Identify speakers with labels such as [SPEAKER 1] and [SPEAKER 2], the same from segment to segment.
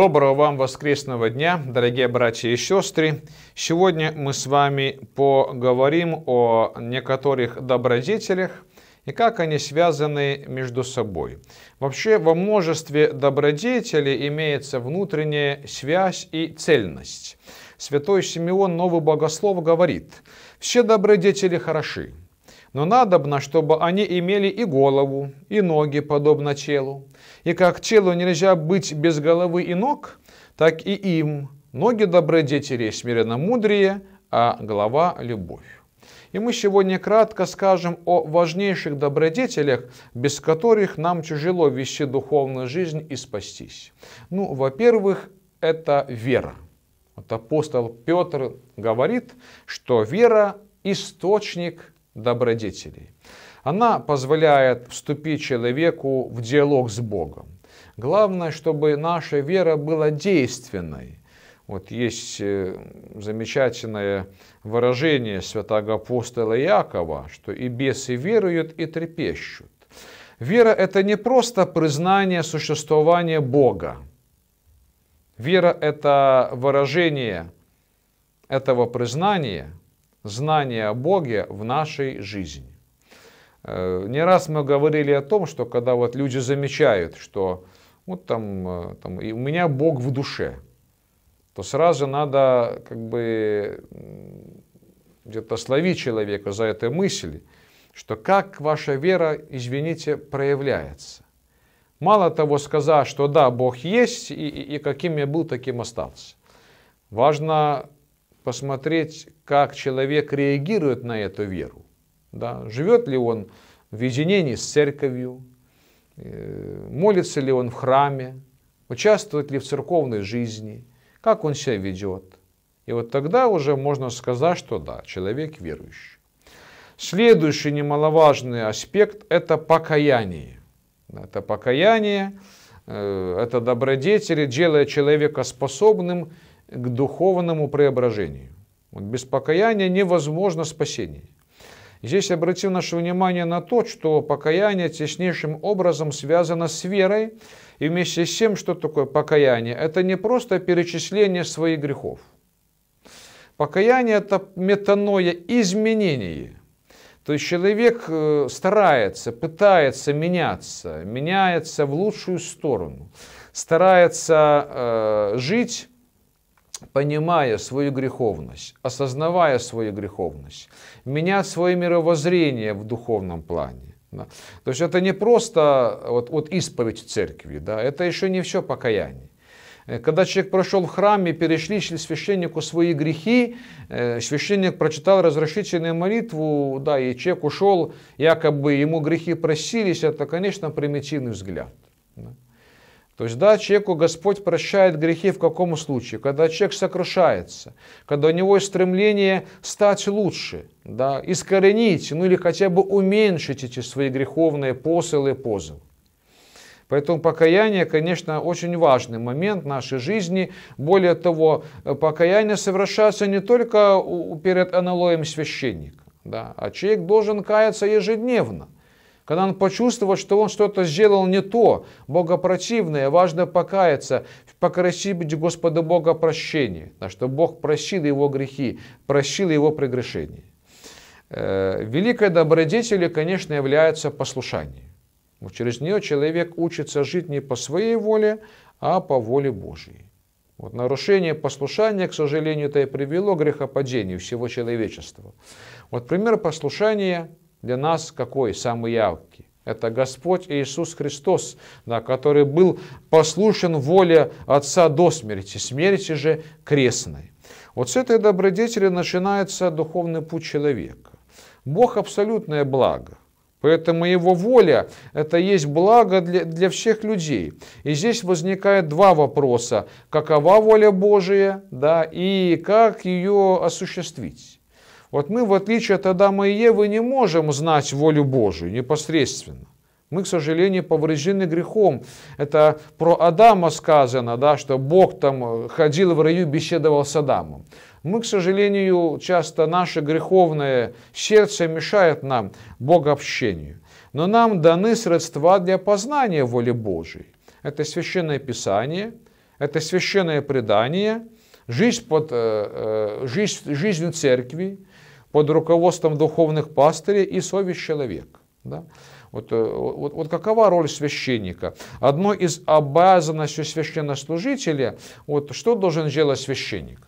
[SPEAKER 1] Доброго вам воскресного дня, дорогие братья и сестры. Сегодня мы с вами поговорим о некоторых добродетелях и как они связаны между собой. Вообще во множестве добродетелей имеется внутренняя связь и цельность. Святой Симеон Новый Богослов говорит, все добродетели хороши, но надобно, чтобы они имели и голову, и ноги, подобно челу. И как челу нельзя быть без головы и ног, так и им ноги добродетели смиренно мудрее, а голова – любовь. И мы сегодня кратко скажем о важнейших добродетелях, без которых нам тяжело вести духовную жизнь и спастись. Ну, во-первых, это вера. Вот апостол Петр говорит, что вера – источник добродетелей. Она позволяет вступить человеку в диалог с Богом. Главное, чтобы наша вера была действенной. Вот есть э, замечательное выражение святого апостола Якова, что и бесы веруют, и трепещут. Вера – это не просто признание существования Бога. Вера – это выражение этого признания – знание о Боге в нашей жизни. Э, не раз мы говорили о том, что когда вот люди замечают, что вот там, э, там и у меня Бог в душе, то сразу надо как бы где-то словить человека за этой мысль, что как ваша вера, извините, проявляется. Мало того сказать, что да, Бог есть, и, и, и каким я был, таким остался. Важно посмотреть, как человек реагирует на эту веру. Да? Живет ли он в единении с церковью, э, молится ли он в храме, участвует ли в церковной жизни, как он себя ведет. И вот тогда уже можно сказать, что да, человек верующий. Следующий немаловажный аспект – это покаяние. Это покаяние, э, это добродетели, делая человека способным к духовному преображению. Вот без покаяния невозможно спасение. Здесь обратим наше внимание на то, что покаяние теснейшим образом связано с верой, и вместе с тем, что такое покаяние, это не просто перечисление своих грехов. Покаяние – это метаноя, изменение. То есть человек э, старается, пытается меняться, меняется в лучшую сторону, старается э, жить понимая свою греховность, осознавая свою греховность, менять свое мировоззрение в духовном плане. Да. То есть это не просто э, вот, вот исповедь церкви, да, это еще не все покаяние. Э, когда человек прошел в храме, перешли священнику свои грехи, э, священник прочитал разрешительную молитву, да, и человек ушел, якобы ему грехи просились, это, конечно, примитивный взгляд. То есть, да, человеку Господь прощает грехи в каком случае? Когда человек сокрушается, когда у него есть стремление стать лучше, да, искоренить, ну или хотя бы уменьшить эти свои греховные посылы и позывы. Поэтому покаяние, конечно, очень важный момент нашей жизни. Более того, э, покаяние совершается не только перед аналоем священника, да, а человек должен каяться ежедневно. Когда он почувствовал, что он что-то сделал не то, богопротивное, важно покаяться, попросить Господа Бога прощение, на что Бог прощил его грехи, прощил его прегрешения. Э, великой добродетелью, конечно, является послушание. Через нее человек учится жить не по своей воле, а по воле Божьей. Вот нарушение послушания, к сожалению, это и привело к грехопадению всего человечества. Вот пример послушания – для нас какой самый яркий? Это Господь Иисус Христос, да, который был послушен воле Отца до смерти, смерти же крестной. Вот с этой добродетели начинается духовный путь человека. Бог – абсолютное благо. Поэтому его воля – это есть благо для, для всех людей. И здесь возникает два вопроса. Какова воля Божия да, и как ее осуществить? Вот мы, в отличие от Адама и Евы, не можем знать волю Божию непосредственно. Мы, к сожалению, повреждены грехом. Это про Адама сказано, да, что Бог там э, ходил в раю, беседовал с Адамом. Мы, к сожалению, часто наше греховное сердце мешает нам богообщению. Но нам даны средства для познания воли Божией. Это священное писание, это священное предание, жизнь, под, э, э, жизнь, жизнь церкви, под руководством духовных пастырей и совесть человека. Да? Вот, э, вот, вот какова роль священника? Одно из обязанностей священнослужителя, вот что должен делать священник?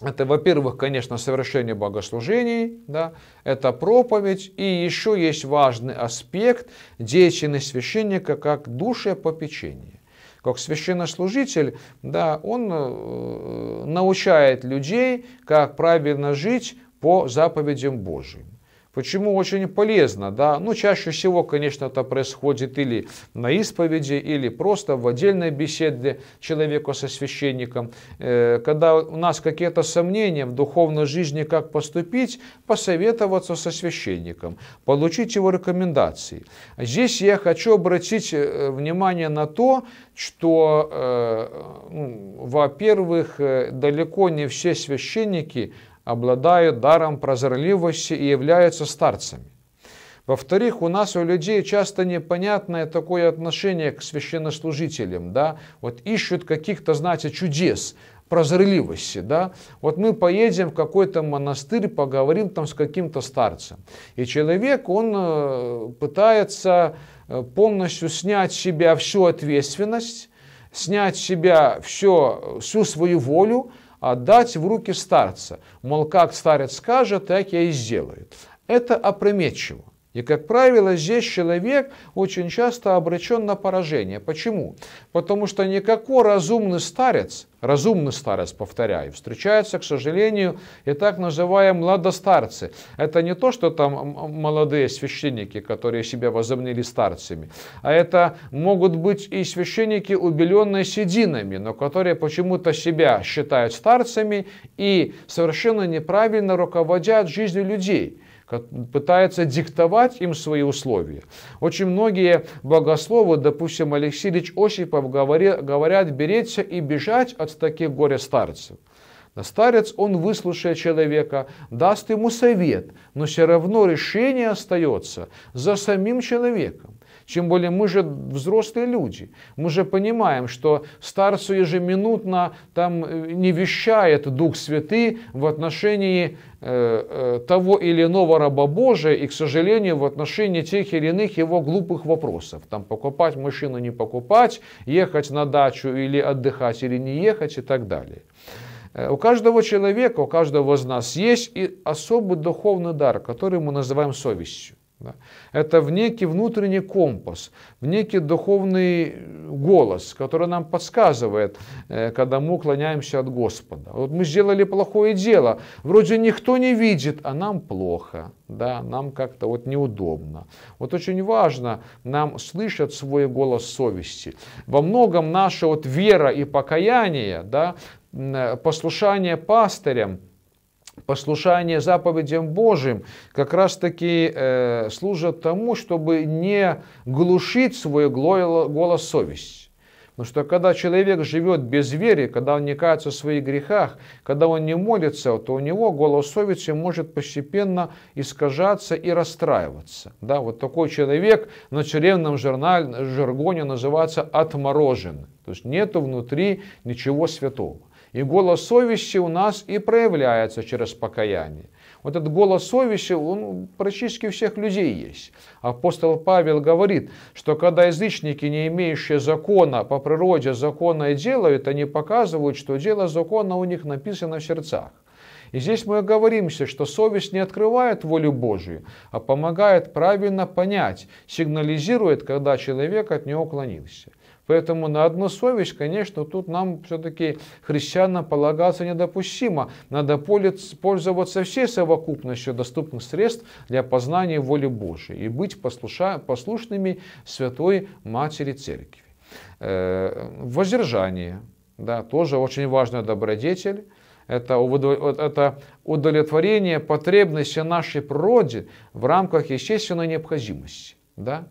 [SPEAKER 1] Это, во-первых, конечно, совершение богослужений, да, это проповедь, и еще есть важный аспект деятельности священника как душепопечение. Как священнослужитель, да, он э, научает людей, как правильно жить по заповедям Божьим. Почему очень полезно, да? Ну, чаще всего, конечно, это происходит или на исповеди, или просто в отдельной беседе человека со священником. Э, когда у нас какие-то сомнения в духовной жизни, как поступить, посоветоваться со священником, получить его рекомендации. Здесь я хочу обратить э, внимание на то, что, э, во-первых, далеко не все священники обладают даром прозорливости и являются старцами. Во-вторых, у нас у людей часто непонятное такое отношение к священнослужителям, да, вот ищут каких-то, знаете, чудес, прозорливости, да. Вот мы поедем в какой-то монастырь, поговорим там с каким-то старцем. И человек, он э, пытается э, полностью снять с себя всю ответственность, снять с себя все, всю свою волю, отдать в руки старца. Мол, как старец скажет, так я и сделаю. Это опрометчиво. И, как правило, здесь человек очень часто обречен на поражение. Почему? Потому что никакой разумный старец, разумный старец, повторяю, встречается, к сожалению, и так называемые младостарцы. Это не то, что там молодые священники, которые себя возомнили старцами, а это могут быть и священники, убеленные сединами, но которые почему-то себя считают старцами и совершенно неправильно руководят жизнью людей пытается диктовать им свои условия. Очень многие богословы, допустим, Алексей Ильич Осипов, говорят беречься и бежать от таких горе-старцев. Старец, он выслушает человека, даст ему совет, но все равно решение остается за самим человеком. Чем более мы же взрослые люди. Мы же понимаем, что старцу ежеминутно там э, не вещает Дух Святый в отношении э, э, того или иного раба Божия и, к сожалению, в отношении тех или иных его глупых вопросов. Там покупать машину, не покупать, ехать на дачу или отдыхать, или не ехать и так далее. Э, у каждого человека, у каждого из нас есть и особый духовный дар, который мы называем совестью. Да. Это в некий внутренний компас, в некий духовный голос, который нам подсказывает, э, когда мы уклоняемся от Господа. Вот мы сделали плохое дело, вроде никто не видит, а нам плохо, да, нам как-то вот неудобно. Вот очень важно нам слышать свой голос совести. Во многом наша вот вера и покаяние, да, э, послушание пастырям – послушание заповедям Божьим как раз-таки э, служат тому, чтобы не глушить свой голос совести. Потому что когда человек живет без веры, когда он не кается в своих грехах, когда он не молится, то у него голос совести может постепенно искажаться и расстраиваться. Да, вот такой человек на тюремном жаргоне называется отморожен. То есть нету внутри ничего святого. И голос совести у нас и проявляется через покаяние. Вот этот голос совести, он практически у всех людей есть. Апостол Павел говорит, что когда язычники, не имеющие закона по природе, закона и делают, они показывают, что дело закона у них написано в сердцах. И здесь мы оговоримся, что совесть не открывает волю Божию, а помогает правильно понять, сигнализирует, когда человек от нее уклонился. Поэтому на одну совесть, конечно, тут нам все-таки христианам полагаться недопустимо. Надо пользоваться всей совокупностью доступных средств для познания воли Божией и быть послуша, послушными Святой Матери Церкви. Э, воздержание, да, тоже очень важный добродетель. Это, это удовлетворение потребности нашей природе в рамках естественной необходимости. Да?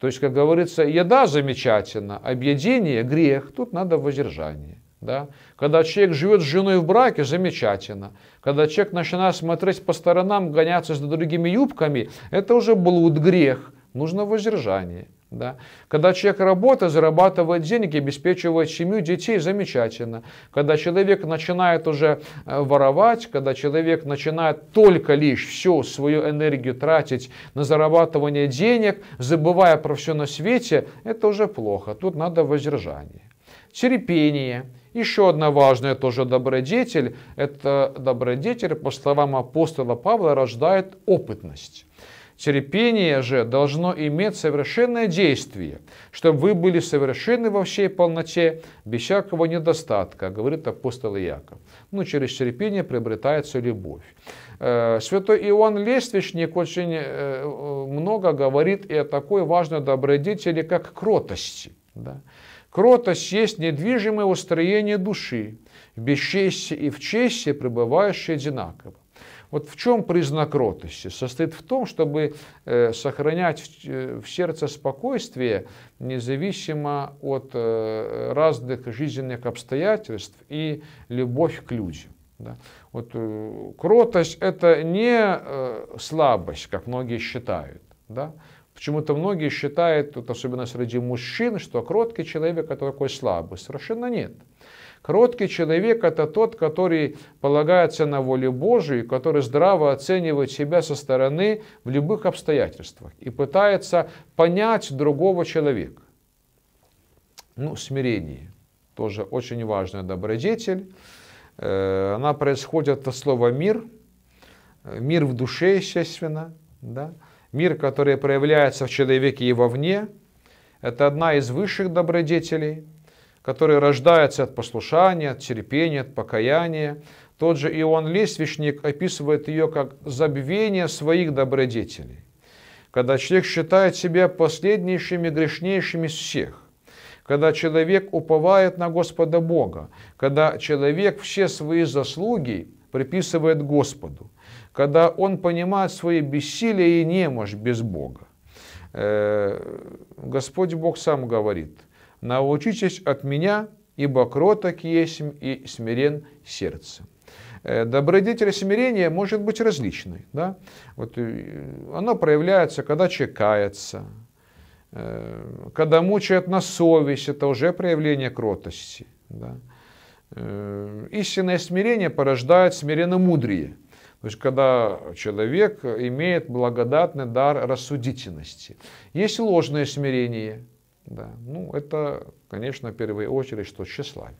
[SPEAKER 1] То есть, как говорится, еда замечательна, объедение – грех, тут надо воздержание. Да? Когда человек живет с женой в браке, замечательно. Когда человек начинает смотреть по сторонам, гоняться за другими юбками, это уже блуд, грех. Нужно воздержание. Да? Когда человек работает, зарабатывает деньги, обеспечивает семью, детей, замечательно. Когда человек начинает уже э, воровать, когда человек начинает только лишь всю свою энергию тратить на зарабатывание денег, забывая про все на свете, это уже плохо. Тут надо воздержание. Терпение. Еще одна важная тоже добродетель. Это добродетель, по словам апостола Павла, рождает опытность. Терпение же должно иметь совершенное действие, чтобы вы были совершенны во всей полноте, без всякого недостатка, говорит апостол Иаков. Ну, через терпение приобретается любовь. Э, святой Иоанн Лествичник очень э, много говорит и о такой важной добродетели, как кротости. Да? Кротость есть недвижимое устроение души, в бесчестии и в чести пребывающие одинаково. Вот в чем признак кротости? Состоит в том, чтобы э, сохранять э, в сердце спокойствие, независимо от э, разных жизненных обстоятельств и любовь к людям. Да? Вот кротость – это не слабость, как многие считают. Да? Почему-то многие считают, вот особенно среди мужчин, что кроткий человек – это такой слабый. Совершенно нет. Кроткий человек – это тот, который полагается на волю Божию, который здраво оценивает себя со стороны в любых обстоятельствах и пытается понять другого человека. Ну, смирение – тоже очень важная добродетель. Э, она происходит от слова «мир», мир в душе, естественно, да? мир, который проявляется в человеке и вовне. Это одна из высших добродетелей – который рождается от послушания, от терпения, от покаяния. Тот же Иоанн Лесвичник описывает ее как «забвение своих добродетелей», когда человек считает себя последнейшими грешнейшими из всех, когда человек уповает на Господа Бога, когда человек все свои заслуги приписывает Господу, когда он понимает свои бессилие и немощь без Бога. Э, Господь Бог сам говорит – научитесь от меня, ибо кроток есть и смирен сердце. Э, добродетель смирения может быть различной. Да? Вот, э, оно проявляется, когда человек кается, э, когда мучает на совесть, это уже проявление кротости. Да? Истинное смирение порождает смиренномудрие. То есть, когда человек имеет благодатный дар рассудительности. Есть ложное смирение – да. Ну, это, конечно, в первую очередь, что тщеславие,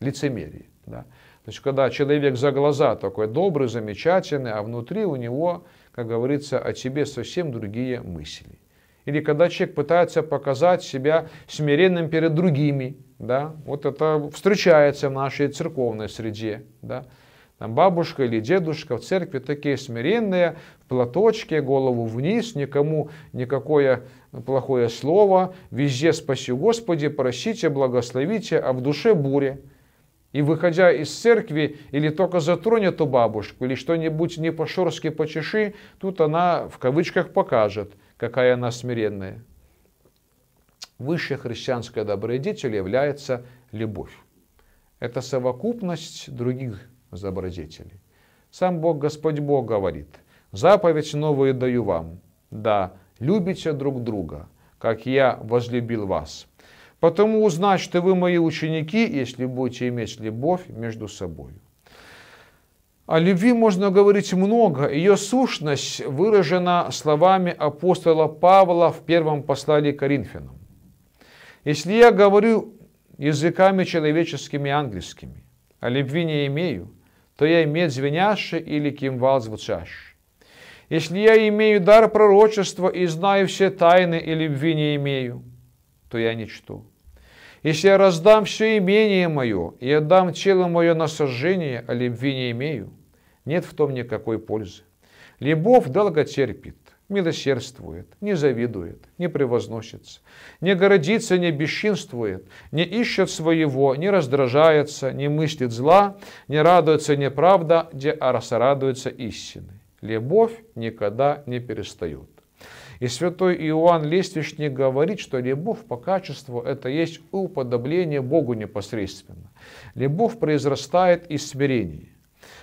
[SPEAKER 1] лицемерие. Да. То есть, когда человек за глаза такой добрый, замечательный, а внутри у него, как говорится, о себе совсем другие мысли. Или когда человек пытается показать себя смиренным перед другими, да, вот это встречается в нашей церковной среде, да, там бабушка или дедушка в церкви такие смиренные, в платочке, голову вниз, никому никакое плохое слово, везде спаси Господи, просите, благословите, а в душе буря. И выходя из церкви, или только затронь эту бабушку, или что-нибудь не по-шорски почеши, тут она в кавычках покажет, какая она смиренная. Высшее христианское добродетель является любовь. Это совокупность других за Сам Бог, Господь Бог говорит, «Заповедь новую даю вам, да, любите друг друга, как я возлюбил вас». Потому узнать, что вы мои ученики, если будете иметь любовь между собой. О любви можно говорить много. Ее сущность выражена словами апостола Павла в первом послании к Коринфянам. Если я говорю языками человеческими и ангельскими, а любви не имею, то я иметь звенящий или кимвал звучащий. Если я имею дар пророчества и знаю все тайны и любви не имею, то я ничто. Если я раздам все имение мое и отдам тело мое на сожжение, а любви не имею, нет в том никакой пользы. Любовь долго терпит, милосердствует, не завидует, не превозносится, не гордится, не бесчинствует, не ищет своего, не раздражается, не мыслит зла, не радуется неправда, где радуется истины. Любовь никогда не перестает. И святой Иоанн Лествичник говорит, что любовь по качеству – это есть уподобление Богу непосредственно. Любовь произрастает из смирения.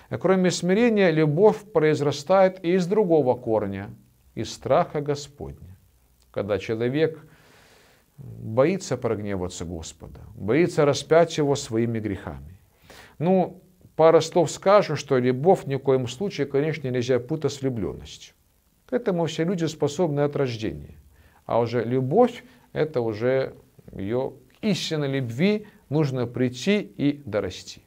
[SPEAKER 1] А кроме смирения, любовь произрастает и из другого корня – из страха Господня. Когда человек боится прогневаться Господа, боится распять его своими грехами. Ну, пара слов скажу, что любовь ни в коем случае, конечно, нельзя путать с влюбленностью. К этому все люди способны от рождения. А уже любовь – это уже ее истинной любви нужно прийти и дорасти.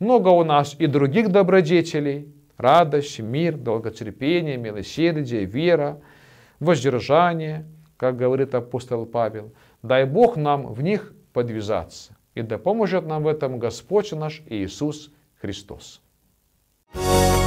[SPEAKER 1] Много у нас и других добродетелей, радость, мир, долготерпение, милосердие, вера, воздержание, как говорит апостол Павел. Дай Бог нам в них подвязаться. И да поможет нам в этом Господь наш Иисус Христос. Thank you